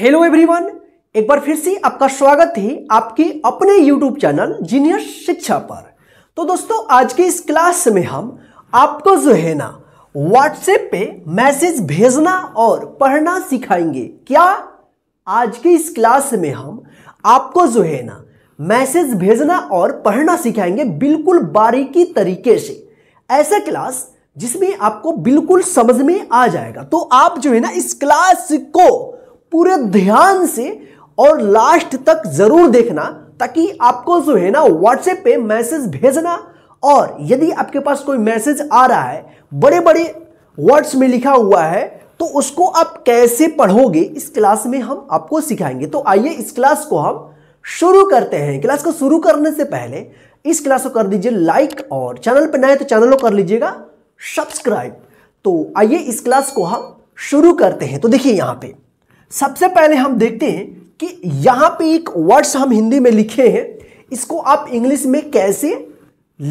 hello everyone एक बार फिर से आपका स्वागत है आपके अपने यूट्यूब चैनल जीनियर शिक्षा पर तो दोस्तों आज की इस क्लास में हम आपको जो है ना व्हाट्सएप पे मैसेज भेजना और पढ़ना सिखाएंगे क्या आज के इस क्लास में हम आपको जो है ना मैसेज भेजना और पढ़ना सिखाएंगे बिल्कुल बारीकी तरीके से ऐसा क्लास जिसमें आपको बिल्कुल समझ में आ जाएगा तो आप जो है ना इस क्लास को पूरे ध्यान से और लास्ट तक जरूर देखना ताकि आपको जो है ना व्हाट्सएप पे मैसेज भेजना और यदि आपके पास कोई मैसेज आ रहा है बड़े बड़े वर्ड्स में लिखा हुआ है तो उसको आप कैसे पढ़ोगे इस क्लास में हम आपको सिखाएंगे तो आइए इस क्लास को हम शुरू करते हैं क्लास को शुरू करने से पहले इस क्लास को कर दीजिए लाइक और चैनल पर नए तो चैनल को कर लीजिएगा सब्सक्राइब तो आइए इस क्लास को हम शुरू करते हैं तो देखिए यहां पर सबसे पहले हम देखते हैं कि यहां पे एक वर्ड्स हम हिंदी में लिखे हैं इसको आप इंग्लिश में कैसे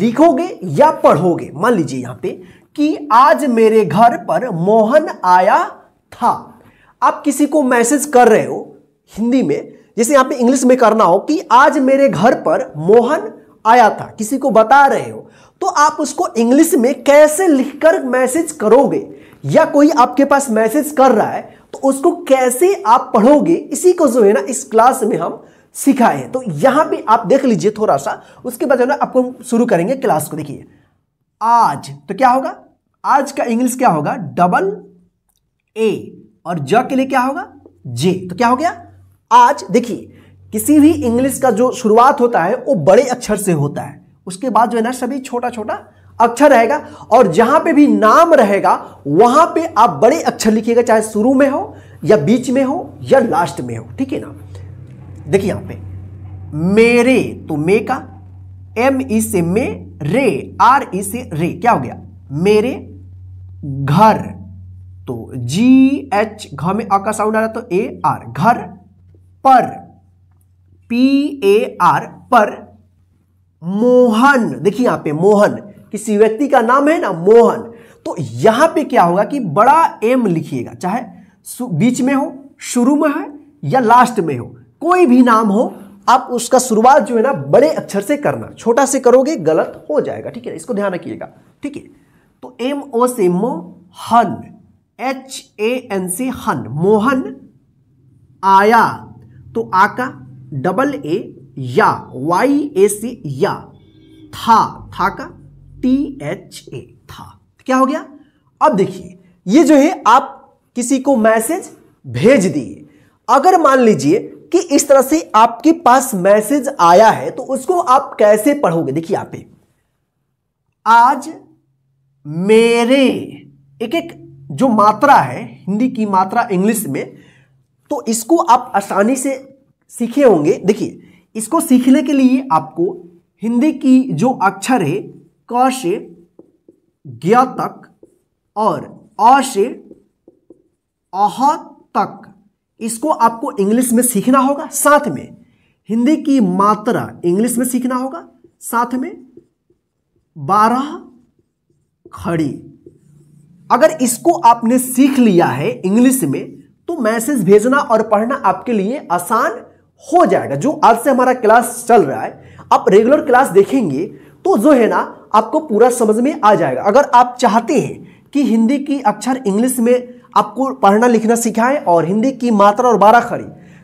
लिखोगे या पढ़ोगे मान लीजिए यहां पे कि आज मेरे घर पर मोहन आया था आप किसी को मैसेज कर रहे हो हिंदी में जैसे यहां पे इंग्लिश में करना हो कि आज मेरे घर पर मोहन आया था किसी को बता रहे हो तो आप उसको इंग्लिश में कैसे लिखकर मैसेज करोगे या कोई आपके पास मैसेज कर रहा है तो उसको कैसे आप पढ़ोगे इसी को जो है ना इस क्लास में हम सिखाए तो यहां पे आप देख लीजिए थोड़ा सा उसके बाद जो है आपको शुरू करेंगे क्लास को देखिए आज तो क्या होगा आज का इंग्लिश क्या होगा डबल ए और ज के लिए क्या होगा जे तो क्या हो गया आज देखिए किसी भी इंग्लिश का जो शुरुआत होता है वो बड़े अक्षर से होता है उसके बाद जो है ना सभी छोटा छोटा अक्षर अच्छा रहेगा और जहां पे भी नाम रहेगा वहां पे आप बड़े अक्षर लिखिएगा चाहे शुरू में हो या बीच में हो या लास्ट में हो ठीक है ना देखिए यहां पे मेरे तो मे का एम ई से मे रे आर ई से रे क्या हो गया मेरे घर तो जी एच घ में आ का साउंड आ रहा तो ए आर घर पर पी ए आर पर मोहन देखिए यहां पे मोहन किसी व्यक्ति का नाम है ना मोहन तो यहां पे क्या होगा कि बड़ा एम लिखिएगा चाहे बीच में हो शुरू में है या लास्ट में हो कोई भी नाम हो आप उसका शुरुआत जो है ना बड़े अक्षर से करना छोटा से करोगे गलत हो जाएगा ठीक है इसको ध्यान रखिएगा ठीक है तो एम ओ से मोहन एच ए एन से हन मोहन आया तो आ का डबल ए या वाई ए से या था था का टी एच ए था तो क्या हो गया अब देखिए ये जो है आप किसी को मैसेज भेज दिए अगर मान लीजिए कि इस तरह से आपके पास मैसेज आया है तो उसको आप कैसे पढ़ोगे देखिए आप पे आज मेरे एक एक जो मात्रा है हिंदी की मात्रा इंग्लिश में तो इसको आप आसानी से सीखे होंगे देखिए इसको सीखने के लिए आपको हिंदी की जो अक्षर है क से ज्ञ तक और अ से अह तक इसको आपको इंग्लिश में सीखना होगा साथ में हिंदी की मात्रा इंग्लिश में सीखना होगा साथ में बारह खड़ी अगर इसको आपने सीख लिया है इंग्लिश में तो मैसेज भेजना और पढ़ना आपके लिए आसान हो जाएगा जो आज से हमारा क्लास चल रहा है आप रेगुलर क्लास देखेंगे तो जो है ना आपको पूरा समझ में आ जाएगा अगर आप चाहते हैं कि हिंदी की अक्षर इंग्लिश में आपको पढ़ना लिखना सिखाएं और हिंदी की मात्रा और बारह खड़ी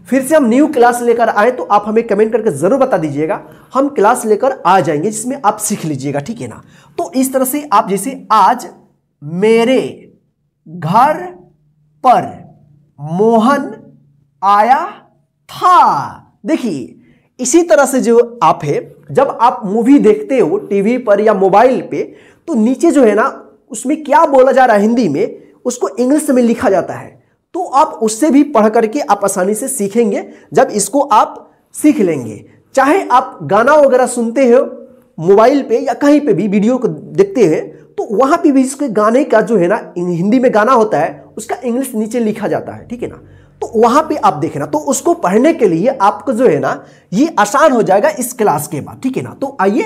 फिर से हम न्यू क्लास लेकर आए तो आप हमें कमेंट करके ज़रूर बता दीजिएगा हम क्लास लेकर आ जाएंगे जिसमें आप सीख लीजिएगा ठीक है ना तो इस तरह से आप जैसे आज मेरे घर पर मोहन आया था देखिए इसी तरह से जो आप है जब आप मूवी देखते हो टीवी पर या मोबाइल पे तो नीचे जो है ना उसमें क्या बोला जा रहा है हिंदी में उसको इंग्लिश में लिखा जाता है तो आप उससे भी पढ़ करके आप आसानी से सीखेंगे जब इसको आप सीख लेंगे चाहे आप गाना वगैरह सुनते हो मोबाइल पे या कहीं पे भी वीडियो को देखते हैं तो वहाँ पे भी इसके गाने का जो है ना हिंदी में गाना होता है उसका इंग्लिश नीचे लिखा जाता है ठीक है ना तो वहां पे आप देखना तो उसको पढ़ने के लिए आपको जो है ना ये आसान हो जाएगा इस क्लास के बाद ठीक है ना तो आइए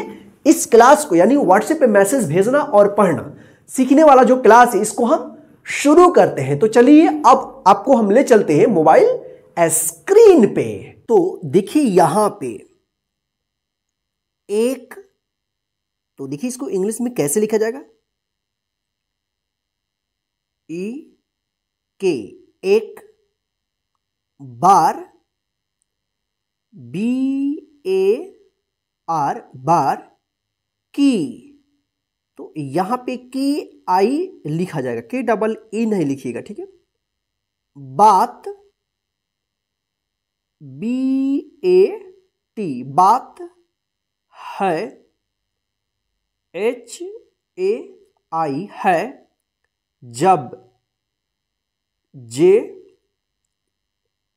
इस क्लास को यानी व्हाट्सएप पे मैसेज भेजना और पढ़ना सीखने वाला जो क्लास है इसको हम शुरू करते हैं तो चलिए अब आपको हम ले चलते हैं मोबाइल स्क्रीन पे तो देखिए यहां पे एक तो देखिए इसको इंग्लिश में कैसे लिखा जाएगा ई e, के एक बार बी ए आर बार की तो यहां पे के आई लिखा जाएगा के डबल ई नहीं लिखिएगा ठीक है बात बी ए टी बात है एच ए आई है जब जे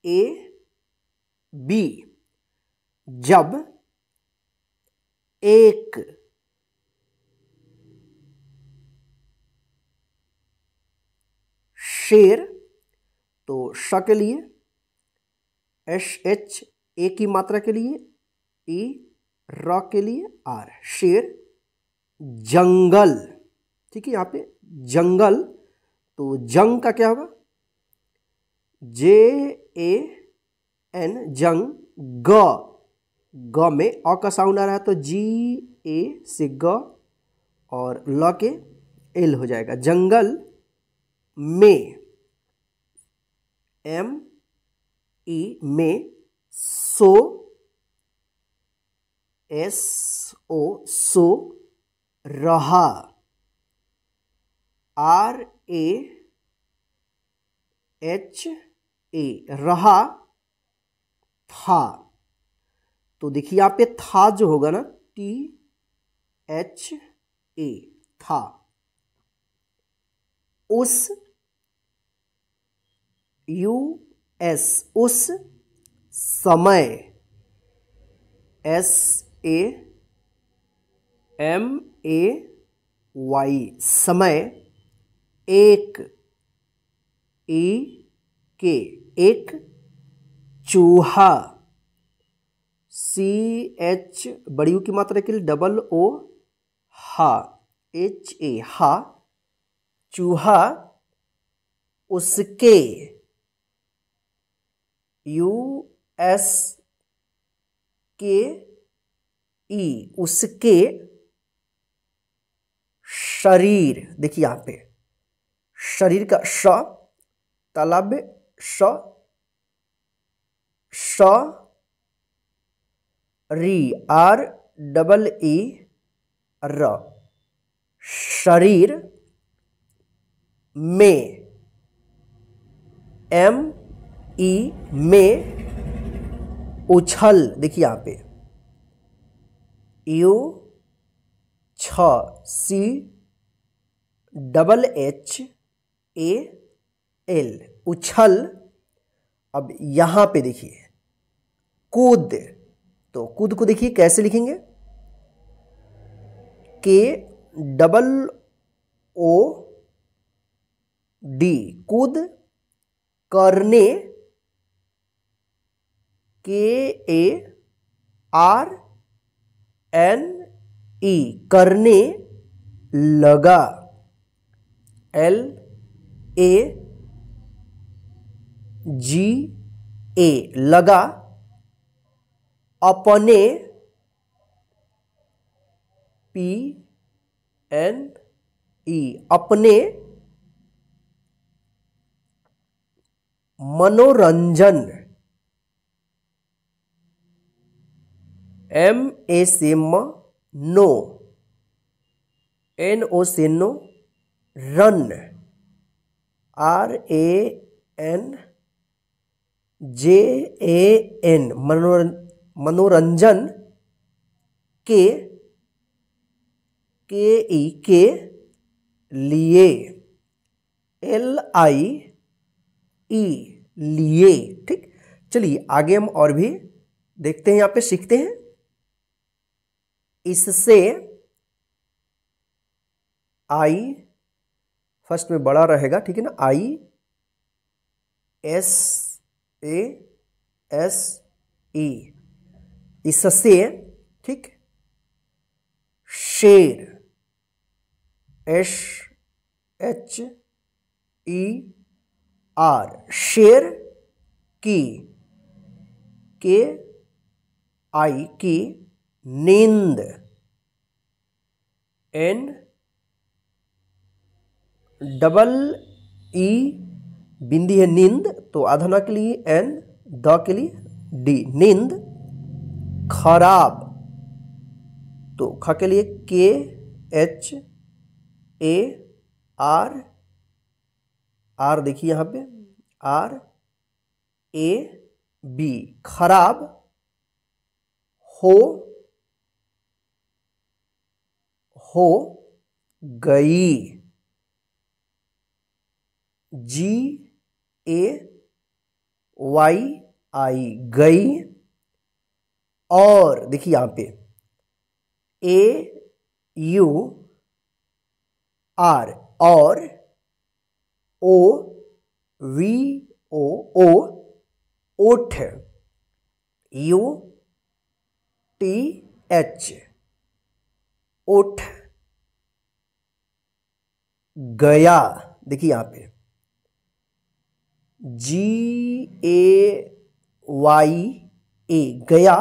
ए बी जब एक शेर तो श के लिए एस एच ए की मात्रा के लिए ई र के लिए आर शेर जंगल ठीक है यहाँ पे जंगल तो जंग का क्या होगा जे ए एन जंग ग ग में अ का साउंड आ रहा है तो जी ए से ग और ल के एल हो जाएगा जंगल में एम ई e में सो एस ओ सो रहा आर ए एच ए रहा था तो देखिए यहाँ पे था जो होगा ना टी एच ए था उस यू एस उस समय S A M A Y समय एक ई के एक चूहा सी एच बड़ी यू की मात्रा के लिए डबल ओ हा एच ए हा चूहा उसके यू एस के ई उसके शरीर देखिए यहाँ पे शरीर का श तलब श स री आर डबल ई र शरीर में एम ई में उछल देखिए यहाँ पे यू छ C double H A L उछल अब यहाँ पे देखिए कूद तो कूद को देखिए कैसे लिखेंगे के डबल ओ डी कूद करने के ए आर एन ई करने लगा एल ए जी ए लगा अपने पी एन ई अपने मनोरंजन एम ए से नो एन ओ से नो रन R A N J A N मनोरंजन मनोरंजन के के ई के लिए एल आई ई लिए ठीक चलिए आगे हम और भी देखते हैं यहां पे सीखते हैं इससे आई फर्स्ट में बड़ा रहेगा ठीक है ना I S A S E से ठीक शेर एस एच ई आर शेर की के आई की नींद एन डबल ई बिंदी है नींद तो आधना के लिए एन द के लिए डी नींद खराब तो ख के लिए के एच ए आर आर देखिए यहाँ पे आर ए बी खराब हो हो गई जी ए वाई आई गई और देखिए यहां पे ए यू आर और ओ वी ओ ओ ओठ यू टी एच ओठ गया देखिए यहां पे जी ए वाई ए गया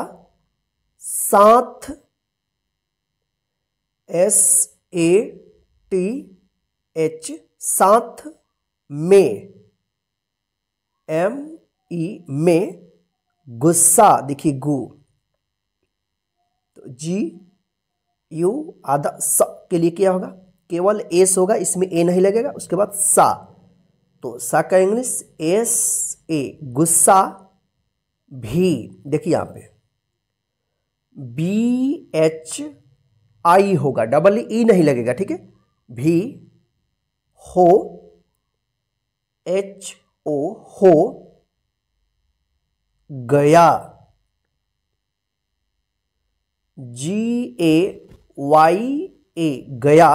साथ एस ए टी एच साथ में एम ई में गुस्सा देखिए गु तो जी यू आधा स के लिए क्या होगा केवल एस होगा इसमें ए नहीं लगेगा उसके बाद सा तो सा का इंग्लिश एस ए गुस्सा भी देखिए यहां पे बी एच आई होगा डबल ई नहीं लगेगा ठीक है भी हो एच ओ हो गया जी ए वाई ए गया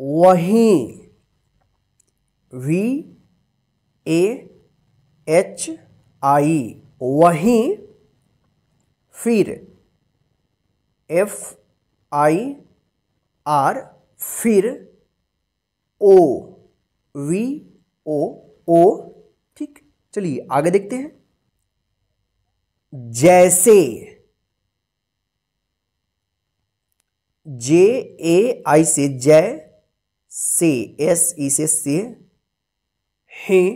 वहीं वी ए एच आई वहीं फिर एफ आई आर फिर ओ वी ओ ओ ठीक चलिए आगे देखते हैं जैसे जे ए आई से जय से एस ई e से से हैं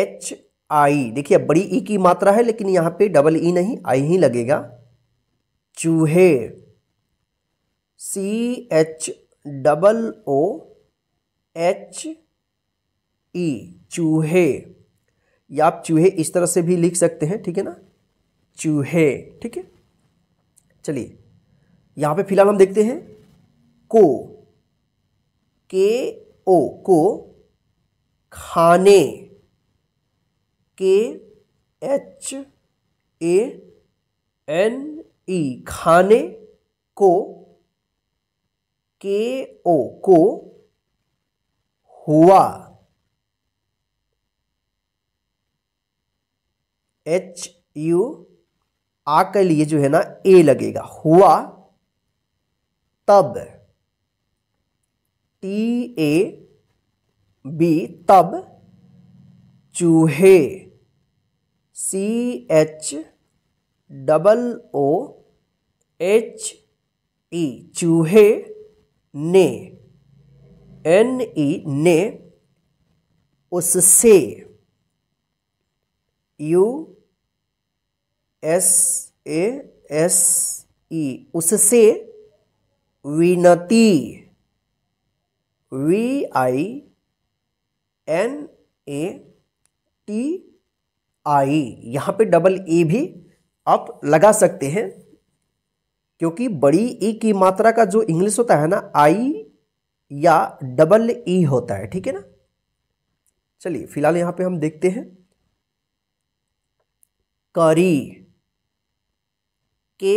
एच आई देखिए बड़ी ई की मात्रा है लेकिन यहाँ पे डबल ई नहीं आई ही लगेगा चूहे C H double O H E चूहे या आप चूहे इस तरह से भी लिख सकते हैं ठीक है ना चूहे ठीक है चलिए यहाँ पे फिलहाल हम देखते हैं को के ओ को खाने के एच ए एन ई खाने को के ओ को हुआ एच यू आ के लिए जो है ना ए लगेगा हुआ तब टी ए बी तब चूहे C H double O H E चूहे ने एन ई e, ने उससे U S A S E उससे विनती V I N A T I यहाँ पे डबल ए e भी आप लगा सकते हैं क्योंकि बड़ी ई e की मात्रा का जो इंग्लिश होता है ना आई या डबल ई e होता है ठीक है ना चलिए फिलहाल यहाँ पे हम देखते हैं करी के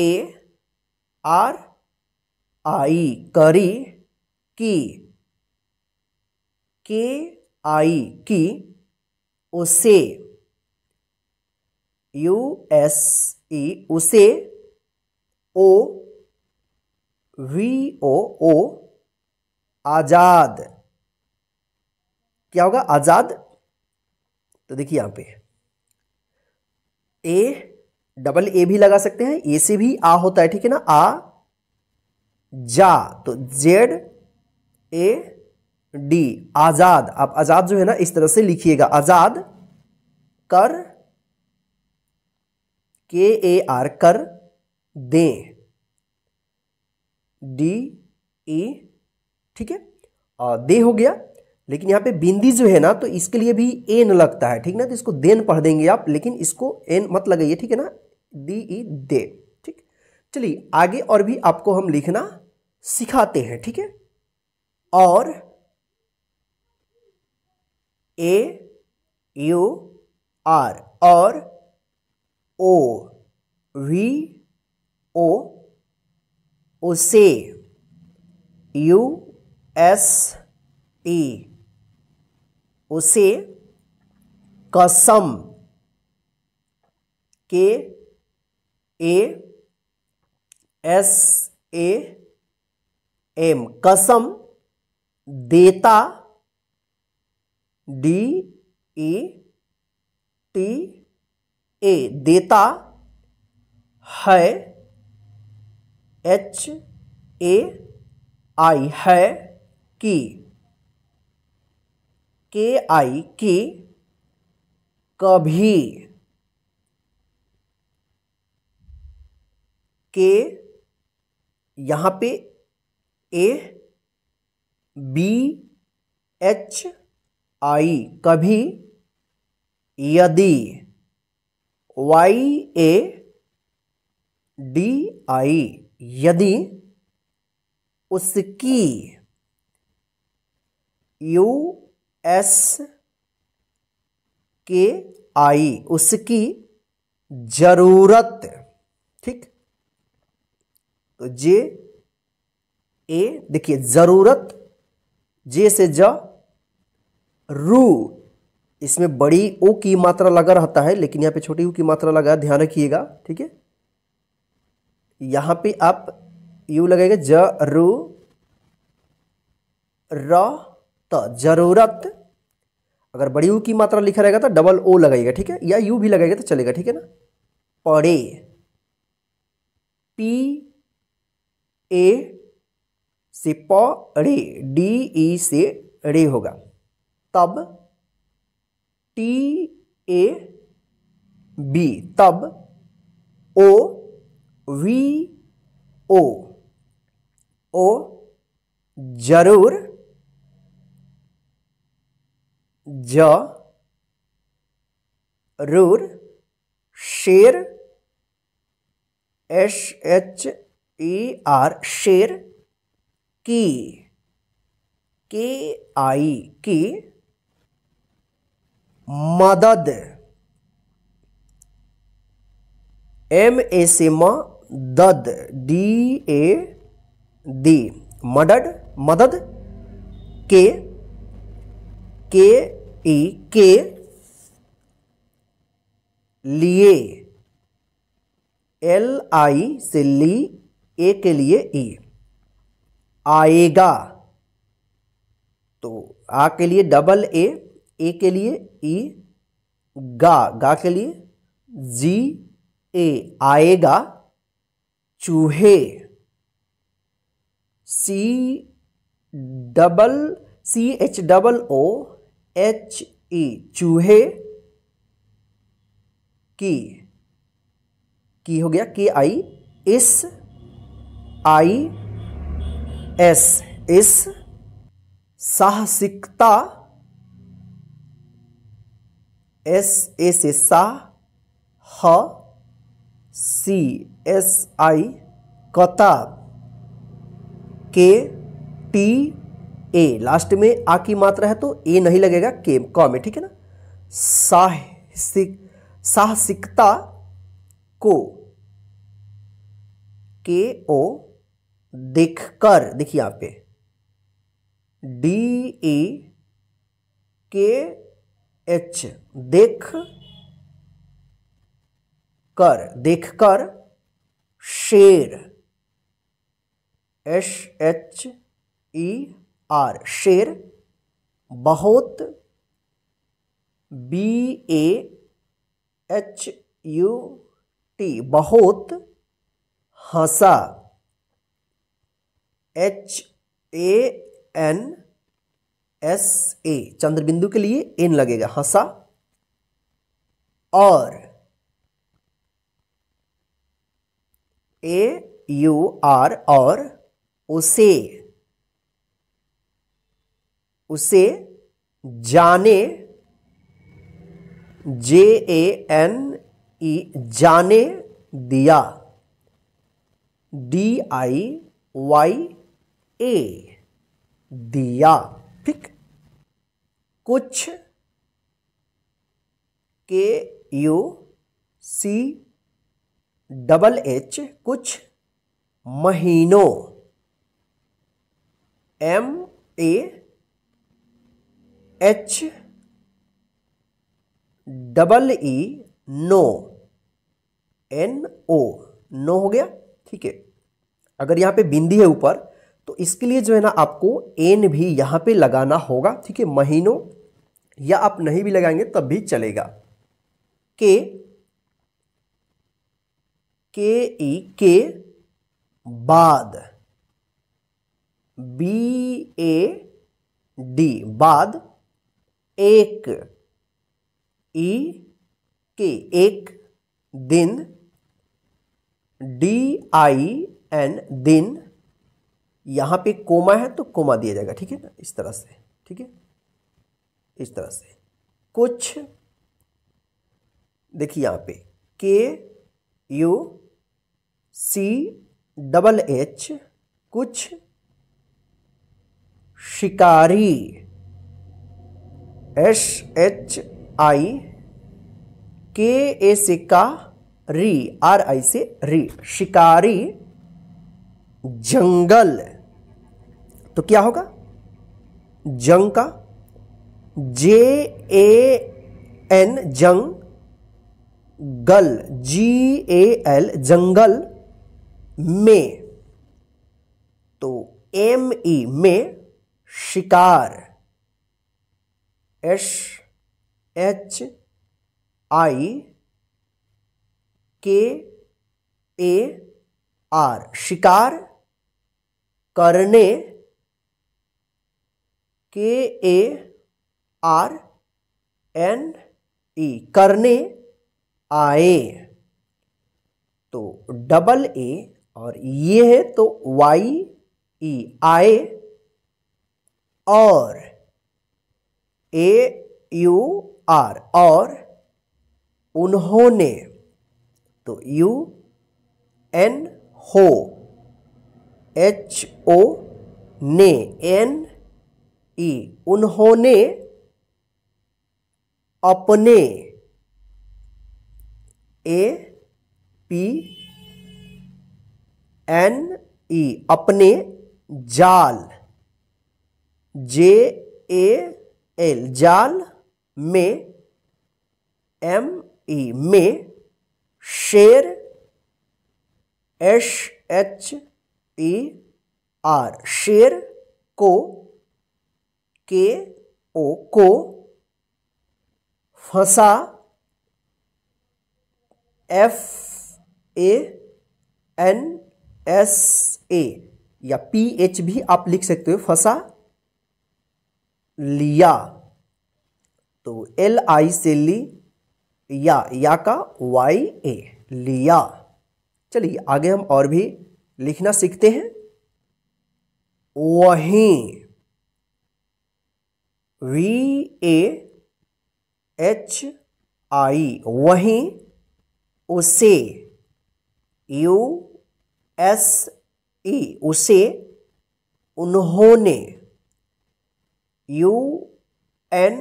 ए आर आई करी की के आई की उसे यू एस ई उसे ओ वी ओ ओ आज़ाद क्या होगा आज़ाद तो देखिए यहां पे ए डबल ए भी लगा सकते हैं ए से भी आ होता है ठीक है ना आ जा तो जेड ए डी आज़ाद आप आज़ाद जो है ना इस तरह से लिखिएगा आज़ाद कर के ए आर कर दें डी ठीक है आ, दे हो गया लेकिन यहाँ पे बिंदी जो है ना तो इसके लिए भी एन लगता है ठीक ना तो इसको देन पढ़ देंगे आप लेकिन इसको एन मत लगाइए ठीक है ना डी ई e, दे ठीक चलिए आगे और भी आपको हम लिखना सिखाते हैं ठीक है और ए यू आर और ओ वी ओ उसे यू एस टी उसे कसम के ए एस ए एम कसम देता डी ई टी ए देता है एच ए आई है कि के आई की कभी के यहाँ पे ए बी एच आई कभी यदि वाई ए डी आई यदि उसकी यू एस के आई उसकी जरूरत ठीक तो जे ए देखिए जरूरत जे से ज रू इसमें बड़ी ओ की मात्रा लगा रहता है लेकिन यहाँ पे छोटी ओ की मात्रा लगा ध्यान रखिएगा ठीक है यहाँ पे आप यू लगेगा ज रू र जरूरत अगर बड़ी ऊ की मात्रा लिखा रहेगा तो डबल ओ लगाएगा ठीक है या यू भी लगाएगा तो चलेगा ठीक है ना पड़े पी ए से पड़े डी ई से रे होगा तब टी ए बी तब ओ वी ओ ओ जरूर ज रूर शेर एस एच ई आर शेर की के आई की मदद एम ए से म दद डी ए दी मदद मदद के के ई के लिए एल आई से ली ए के लिए ई आएगा तो आ के लिए डबल ए ए के लिए ई e, गा गा के लिए जी ए आएगा चूहे C double C H double O H E चूहे की की हो गया के आई इस आई एस इस साहसिकता एस ए से सा ह सी एस आई कता के टी ए लास्ट में आ की मात्रा है तो ए नहीं लगेगा के क में ठीक है ना साहसिक साहसिकता को के ओ देखकर देखिए यहां पे डी ए के एच देख कर देखकर शेर एस एच ई आर शेर बहुत B A H U T बहुत हंसा H A N S A चंद्रबिंदु के लिए एन लगेगा हंसा हाँ, और ए यू आर और उसे उसे जाने जे ए एन ई जाने दिया डी आई वाई ए दिया ठीक कुछ के यू सी डबल एच कुछ महीनों M A H double E नो एन ओ नो हो गया ठीक है अगर यहाँ पे बिंदी है ऊपर तो इसके लिए जो है ना आपको एन भी यहाँ पे लगाना होगा ठीक है महीनों या आप नहीं भी लगाएंगे तब भी चलेगा के के ई के बाद बी ए डी बाद एक ई e, के एक दिन डी आई एन दिन यहाँ पे कोमा है तो कोमा दिया जाएगा ठीक है ना इस तरह से ठीक है इस तरह से कुछ देखिए यहाँ पे के यू सी डबल एच कुछ शिकारी एस एच आई के ए से का री आर आई से री शिकारी जंगल तो क्या होगा जंग का जे ए एन जंग गल जी ए एल जंगल में तो एम ई में शिकार एस एच आई के ए आर शिकार करने के ए आर एन ई करने आए तो डबल ए और ये है तो वाई ई e आए और ए यू आर और उन्होंने तो यू एन हो एच ओ ने एन ई उन्होंने अपने ए पी एन ई अपने जाल जे ए एल जाल में एम ई में शेर एस एच ई आर शेर को के ओ को फसा F A N S A या पी एच भी आप लिख सकते हो फसा लिया तो एल आई से ली या या का वाई ए लिया चलिए आगे हम और भी लिखना सीखते हैं वहीं वी ए एच आई वहीं उसे यू एस ई उसे उन्होंने U N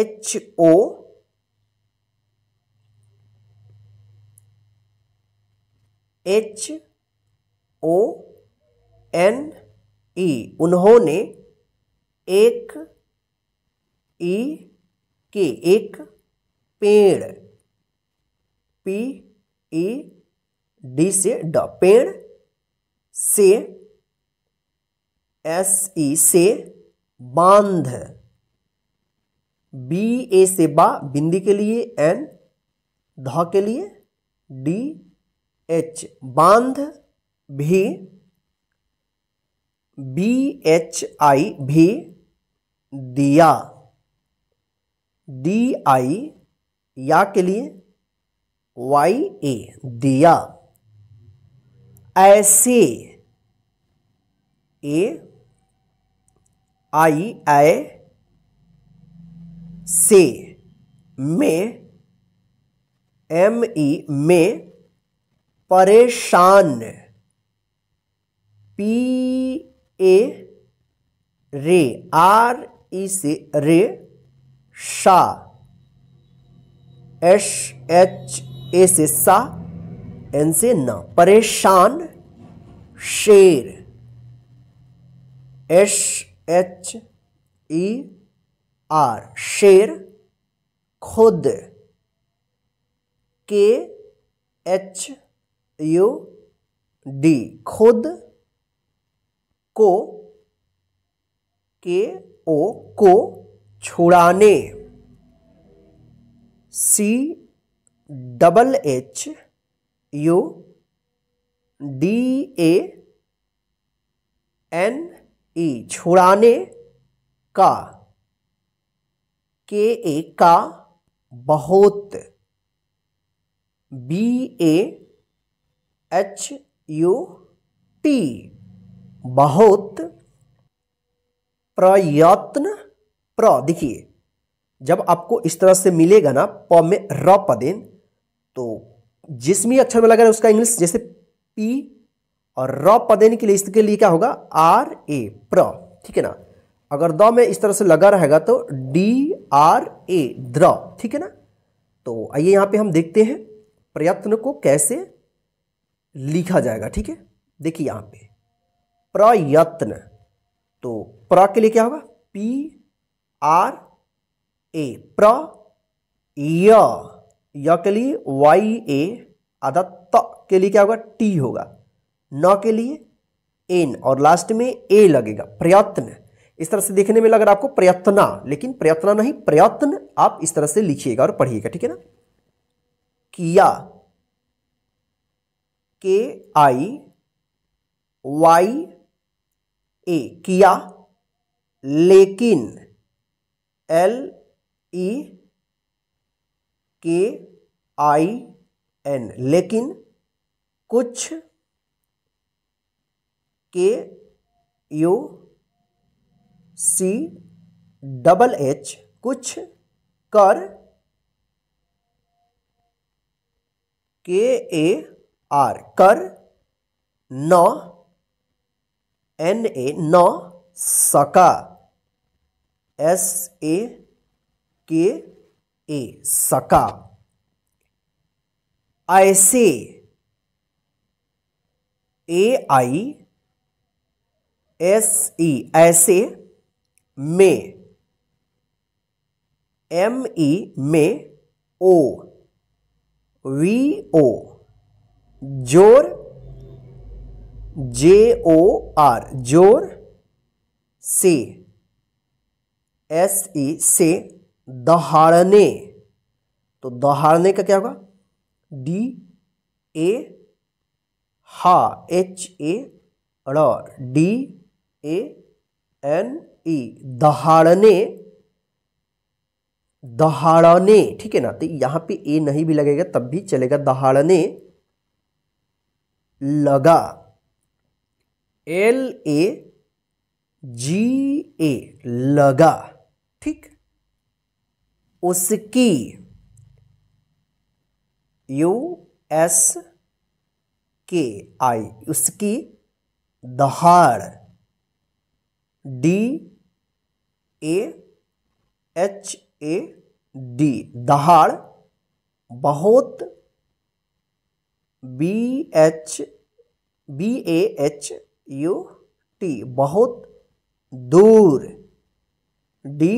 H O H O N E उन्होंने एक ई के एक पेड़ पी ई डी से ड पेड़ से एस ई से बांध बी ए से बा बिंदी के लिए एन ध के लिए डी एच बांध भी बी एच आई भी दिया डी आई या के लिए वाई ए दिया ऐसे ए आई ए से में एम ई में परेशान पी ए रे आर ई से रे शा एस एच ए से सा एन से न परेशान शेर एस एच ई आर शेर खुद के एच यू डी खुद को के ओ को छुड़ाने C double H U D A N E छुड़ाने का के ए का बहुत B A H U T बहुत प्रयत्न प्र देखिए जब आपको इस तरह से मिलेगा ना प में र पदेन तो जिसमी अक्षर में लगा अच्छा है उसका इंग्लिश जैसे पी और र पदेन के लिए इसके लिए क्या होगा आर ए प्र ठीक है ना अगर द में इस तरह से लगा रहेगा तो डी आर ए द्र ठीक है ना तो आइए यहां पे हम देखते हैं प्रयत्न को कैसे लिखा जाएगा ठीक है देखिए यहां पे प्रयत्न तो प्र के लिए क्या होगा पी आर ए प्र य के लिए वाई ए आधा त के लिए क्या होगा टी होगा न के लिए एन और लास्ट में ए लगेगा प्रयत्न इस तरह से देखने में लग रहा है आपको प्रयत्ना लेकिन प्रयत्ना नहीं प्रयत्न आप इस तरह से लिखिएगा और पढ़िएगा ठीक है ना किया के आई वाई ए किया लेकिन एल ई के आई एन लेकिन कुछ के यू सी डबल एच कुछ कर के ए आर कर नौ एन ए नौ सका एस ए के ए सका ऐसे ए आई एस ई ऐसे में एम ई e में ओ वी ओ जोर जे ओ आर जोर से एस ई e से दहाड़ने तो दहाड़ने का क्या होगा डी ए हा H A D A N E दहाड़ने दहाड़ने ठीक है ना तो यहां पे ए नहीं भी लगेगा तब भी चलेगा दहाड़ने लगा एल ए जी ए लगा ठीक उसकी यू एस के आई उसकी दहाड़ D A H A D दहाड़ बहुत B H B A H U T बहुत दूर डी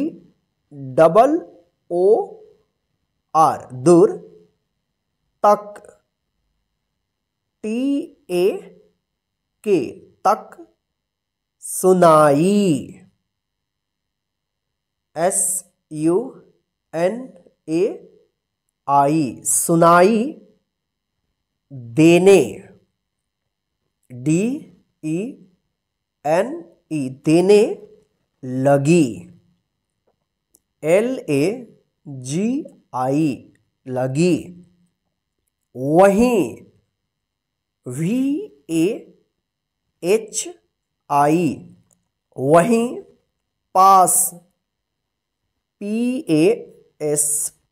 डबल ओ आर दूर तक टी ए के तक सुनाई S U N A I सुनाई देने डी ई एन ई देने लगी एल ए जी आई लगी वहीं वी ए एच आई वहीं पास पी ए एस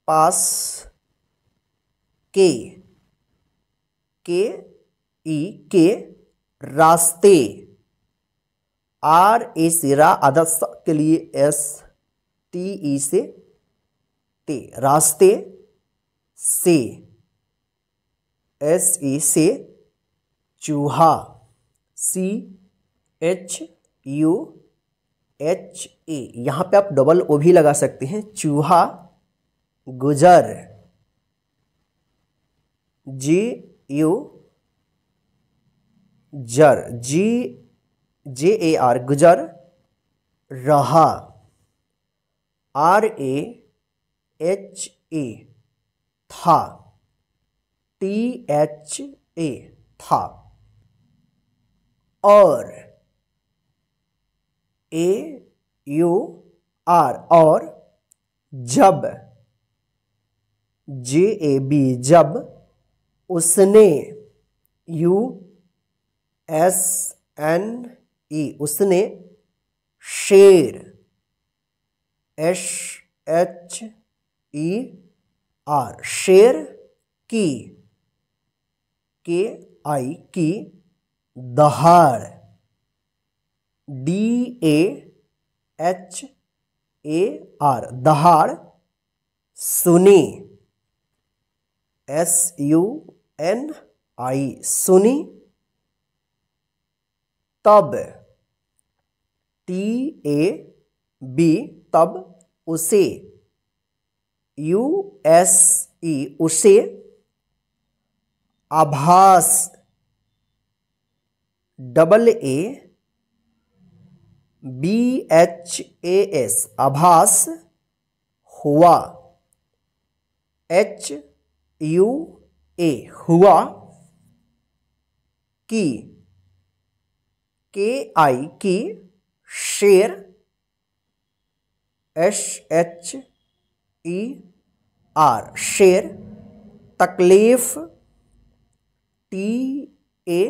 पास के के ई के रास्ते आर ए रा आदर्श के लिए एस टी ई से ते रास्ते से एस ई से चूहा C H U H A यहाँ पे आप डबल ओ भी लगा सकते हैं चूहा गुजर जी यू जर जी जे ए आर गुजर रहा आर ए एच ए था टी एच ए था और ए यू आर और जब जे ए बी जब उसने यू एस एन ई उसने शेर एश एच ई आर शेर की के आई की दहाड़ D A H A R दहाड़ सुनी एस यू एन आई सुनी तब टी ए बी तब उसे यू एस ई उसे आभास double A B H A S आभास हुआ एच यू ए हुआ की के आई की शेर एस एच ई आर शेर तकलीफ टी ए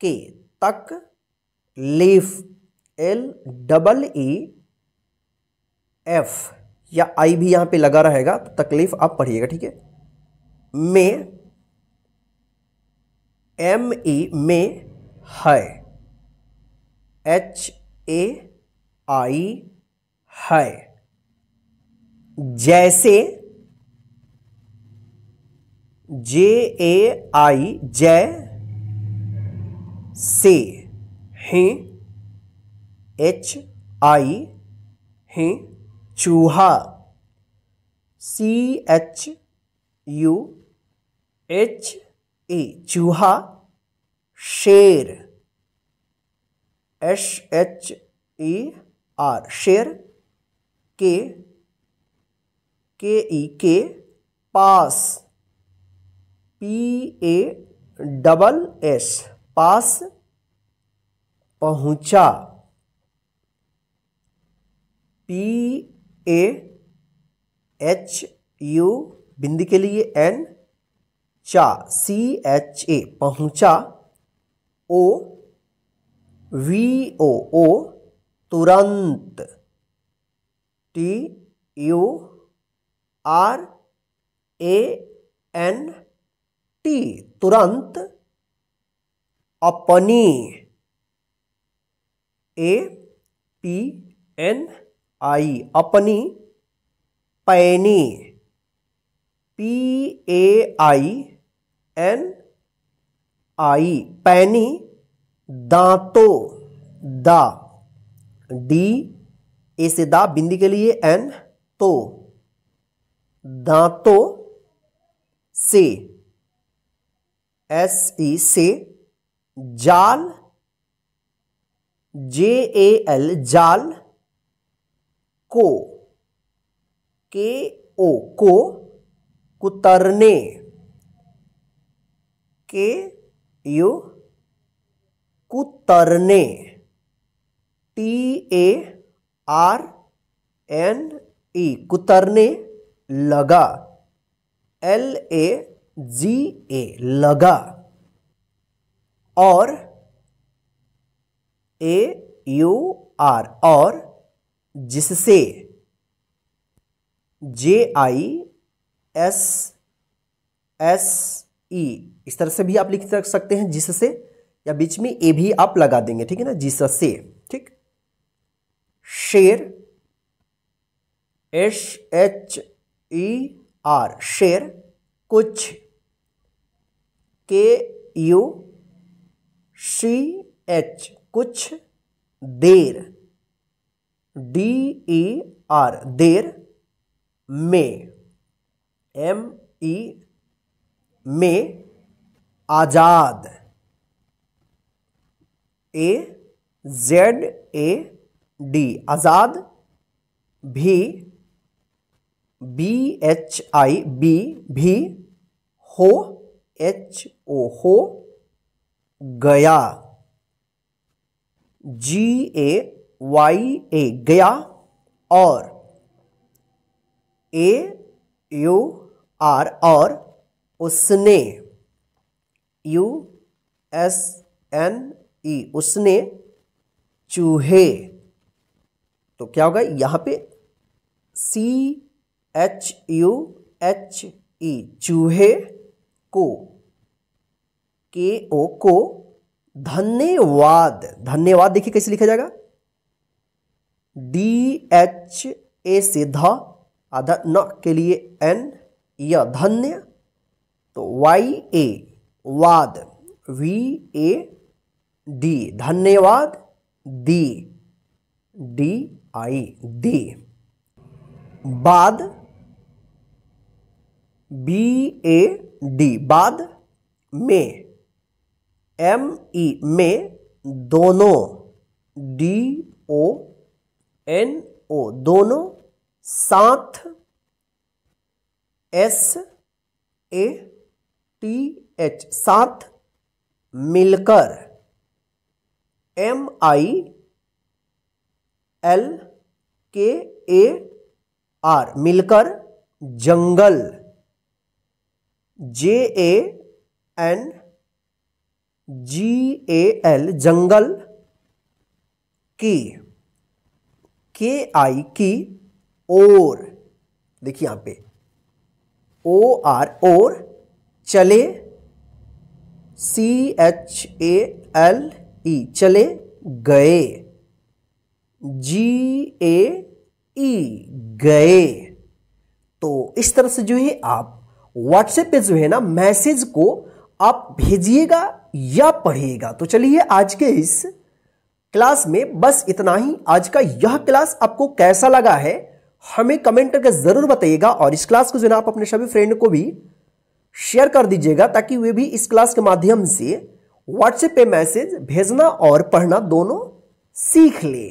के तक leaf L double E F या आई भी यहाँ पे लगा रहेगा तो तकलीफ आप पढ़िएगा ठीक है में एम ई में है एच ए आई है जैसे जे ए आई जय से हैं एच आई हैं चूहा C H U H A चूहा शेर एस एच ई आर शेर के के ई के पास पी ए डबल एस पास पहुंचा पी ए एच यू बिंदी के लिए एन चा सी एच ए पहुंचा ओ वी ओ ओ तुरंत T U R A N T तुरंत अपनी ए पी एन आई अपनी पैनी पी ए आई एन आई पैनी दांतो दा डी ए से दा बिंदी के लिए एन तो दांतो से एस ई से जाल जे ए एल जाल को के ओ को कुतरने के यू कुतरने T A R N E e, कुतरने लगा एल ए जी ए लगा और ए यू आर और जिससे जे आई एस एस ई इस तरह से भी आप लिख सकते हैं जिससे या बीच में ए भी आप लगा देंगे ठीक है ना जी से ठीक शेर एस एच ई आर शेर कुछ के यू सी एच कुछ देर डी ई आर देर में एम ई में आज़ाद ए जेड ए डी आज़ाद भी बी एच आई बी भी हो एच ओ हो गया जी ए वाई ए गया और ए यू आर और उसने यू एस एन ई उसने चूहे तो क्या होगा यहां पे C H U H E चूहे को के ओ को धन्यवाद धन्यवाद देखिए कैसे लिखा जाएगा डी एच ए से ध आधा न के लिए एन य धन्य तो वाई ए वाद वी ए दी धन्यवाद दी डी आई दी बाद बी ए डी बाद में एम ई में दोनों डी ओ एन ओ दोनों साथ एस ए टी एच साथ मिलकर एम आई एल के ए आर मिलकर जंगल जे A N G A L जंगल की के आई की ओर देखिए यहाँ पे ओ आर ओर चले C H A L E चले गए जी ए ई गए तो इस तरह से जो है आप व्हाट्सएप पे जो है ना मैसेज को आप भेजिएगा या पढ़िएगा तो चलिए आज के इस क्लास में बस इतना ही आज का यह क्लास आपको कैसा लगा है हमें कमेंट करके ज़रूर बताइएगा और इस क्लास को जो है आप अपने सभी फ्रेंड को भी शेयर कर दीजिएगा ताकि वे भी इस क्लास के माध्यम से व्हाट्सएप पे मैसेज भेजना और पढ़ना दोनों सीख ले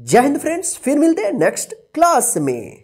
जय हिंद फ्रेंड्स फिर मिलते हैं नेक्स्ट क्लास में